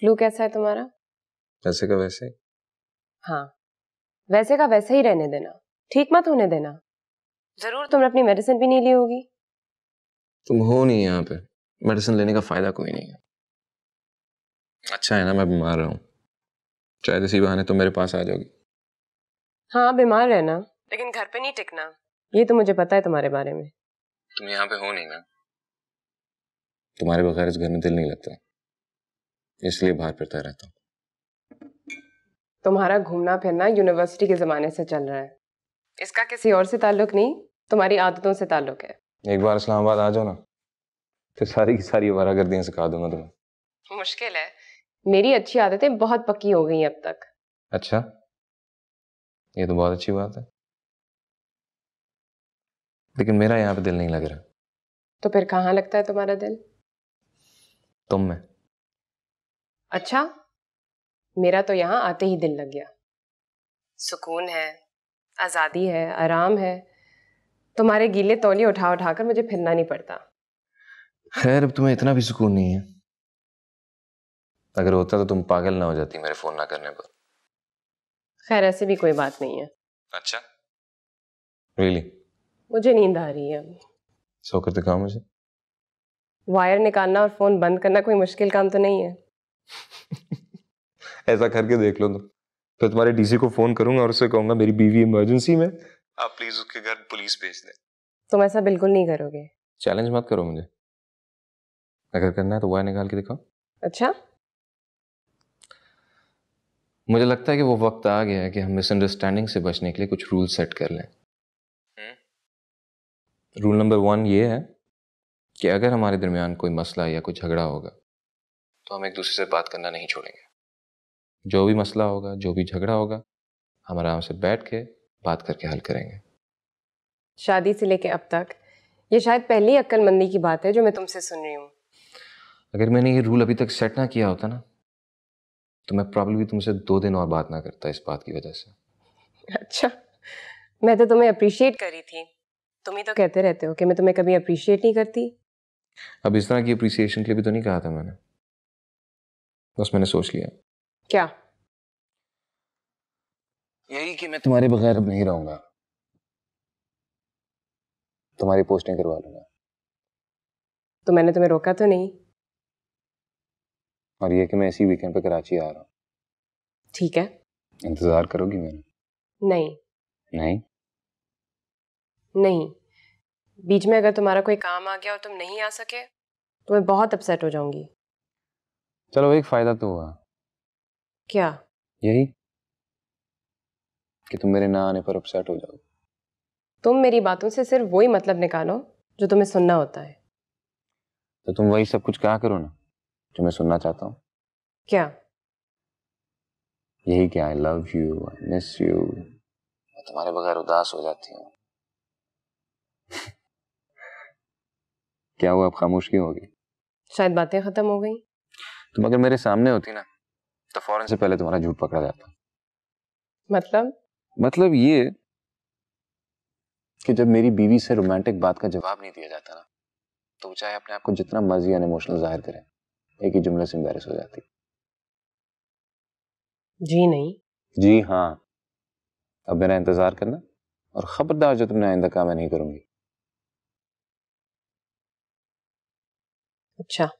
flu कैसा है तुम्हारा वैसे का वैसे हाँ वैसे का वैसे ही रहने देना ठीक मत होने देना जरूर तुमने अपनी मेडिसिन भी नहीं ली होगी तुम हो नहीं यहाँ पे मेडिसिन लेने का फायदा कोई नहीं है अच्छा है ना मैं बीमार रहा हूँ शायद इसी बहाने तुम मेरे पास आ जाओगी हाँ बीमार रहना लेकिन घर पे नहीं टिकना ये तो मुझे पता है तुम्हारे बारे में तुम यहाँ पे हो नहीं ना तुम्हारे बगैर इस घर में दिल नहीं लगता इसलिए बाहर फिरता रहता हूँ तुम्हारा घूमना फिरना यूनिवर्सिटी के ज़माने से चल रहा है इसका किसी और से ताल्लुक नहीं तुम्हारी आदतों से ताल्लुक है एक बार इस्लामाबाद आ जाओ ना फिर सारी की सारी आवारा गर्दियाँ सिखा दूंगा तुम्हें मुश्किल है मेरी अच्छी आदतें बहुत पक्की हो गई अब तक अच्छा ये तो बहुत अच्छी बात है लेकिन मेरा यहाँ पे दिल नहीं लग रहा तो फिर कहाँ लगता है तुम्हारा दिल तुम में अच्छा मेरा तो यहाँ आते ही दिल लग गया सुकून है आज़ादी है आराम है तुम्हारे गीले तौलिए उठा उठा कर मुझे फिरना नहीं पड़ता खैर अब तुम्हें इतना भी सुकून नहीं है अगर होता तो तुम पागल ना हो जाती मेरे फोन ना करने पर खैर ऐसे भी कोई बात नहीं है अच्छा रियली मुझे नींद आ रही है अभी सोकर दिखाओ मुझे वायर निकालना और फोन बंद करना कोई मुश्किल काम तो नहीं है ऐसा करके देख लो तुम तो तुम्हारे डीसी को फोन करूंगा और उससे कहूंगा मेरी बीवी इमरजेंसी में आप प्लीज उसके घर पुलिस भेज दें तुम ऐसा बिल्कुल नहीं करोगे चैलेंज मत करो मुझे अगर करना है तो वायर निकाल के दिखाओ अच्छा मुझे लगता है कि वो वक्त आ गया है कि हम मिसअंडरस्टैंडिंग से बचने के लिए कुछ रूल सेट कर लें रूल नंबर वन ये है कि अगर हमारे दरमियान कोई मसला या कोई झगड़ा होगा तो हम एक दूसरे से बात करना नहीं छोड़ेंगे जो भी मसला होगा जो भी झगड़ा होगा हम आराम से बैठ के बात करके हल करेंगे शादी से लेके अब तक ये शायद पहली अक्लमंदी की बात है जो मैं तुमसे सुन रही हूँ अगर मैंने ये रूल अभी तक सेट ना किया होता ना तो मैं प्रॉब्लम तुमसे दो दिन और बात ना करता इस बात की वजह से अच्छा मैं तो तुम्हें अप्रिशिएट रही थी तुम ही तो कहते रहते हो कि मैं तुम्हें कभी अप्रिशिएट नहीं करती अब इस तरह की अप्रिसिएशन के लिए भी तो नहीं कहा था मैंने बस मैंने सोच लिया क्या यही कि मैं तुम्हारे बगैर अब नहीं रहूंगा तुम्हारी पोस्टिंग करवा लूंगा तो मैंने तुम्हें रोका तो नहीं और ये कि मैं इसी वीकेंड पे कराची आ रहा हूँ ठीक है इंतजार करोगी मेरा नहीं नहीं नहीं बीच में अगर तुम्हारा कोई काम आ गया और तुम नहीं आ सके तो मैं बहुत अपसेट हो जाऊंगी चलो एक फायदा तो हुआ क्या यही कि तुम मेरे ना आने पर अपसेट हो जाओ तुम मेरी बातों से सिर्फ वही मतलब निकालो जो तुम्हें सुनना होता है तो तुम वही सब कुछ क्या करो ना जो मैं सुनना चाहता हूँ क्या यही क्या I love you I miss you मैं तुम्हारे बगैर उदास हो जाती हूँ क्या हुआ अब खामोश क्यों होगी शायद बातें खत्म हो गई तुम अगर मेरे सामने होती ना तो फौरन से पहले तुम्हारा झूठ पकड़ा जाता मतलब मतलब ये कि जब मेरी बीवी से रोमांटिक बात का जवाब नहीं दिया जाता ना तो वो चाहे अपने आप को जितना मर्जी अनइमोशनल जाहिर करें एक ही जुमले से एम्बेरस हो जाती जी नहीं जी हाँ अब मेरा इंतजार करना और खबरदार जो तुमने आइंदा काम नहीं करूंगी अच्छा